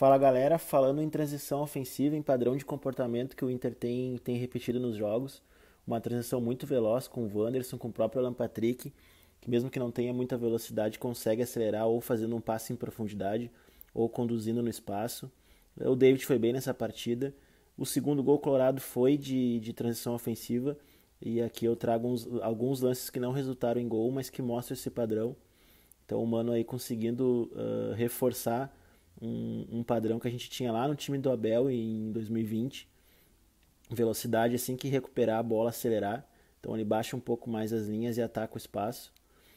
Fala galera, falando em transição ofensiva, em padrão de comportamento que o Inter tem, tem repetido nos jogos, uma transição muito veloz com o Wanderson, com o próprio Alan Patrick, que mesmo que não tenha muita velocidade, consegue acelerar ou fazendo um passe em profundidade ou conduzindo no espaço. O David foi bem nessa partida. O segundo gol colorado foi de, de transição ofensiva e aqui eu trago uns, alguns lances que não resultaram em gol, mas que mostram esse padrão. Então o Mano aí conseguindo uh, reforçar um, um padrão que a gente tinha lá no time do Abel em 2020. Velocidade assim que recuperar a bola, acelerar. Então ele baixa um pouco mais as linhas e ataca o espaço.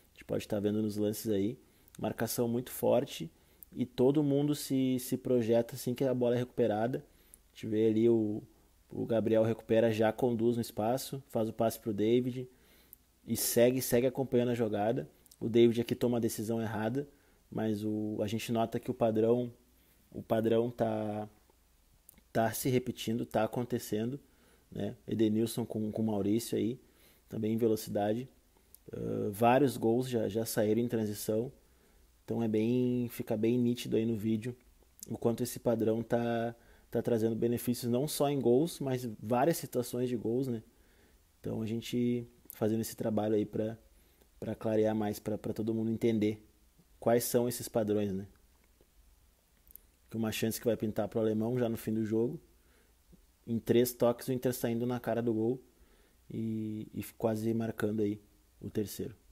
A gente pode estar vendo nos lances aí. Marcação muito forte e todo mundo se, se projeta assim que a bola é recuperada. A gente vê ali o, o Gabriel recupera, já conduz no espaço, faz o passe para o David e segue, segue acompanhando a jogada. O David aqui toma a decisão errada, mas o, a gente nota que o padrão o padrão tá tá se repetindo, tá acontecendo, né? Edenilson com com Maurício aí, também em velocidade. Uh, vários gols já, já saíram em transição. Então é bem fica bem nítido aí no vídeo o quanto esse padrão tá tá trazendo benefícios não só em gols, mas várias situações de gols, né? Então a gente fazendo esse trabalho aí para para clarear mais para todo mundo entender quais são esses padrões, né? Uma chance que vai pintar para o alemão já no fim do jogo. Em três toques, o Inter saindo na cara do gol e, e quase marcando aí o terceiro.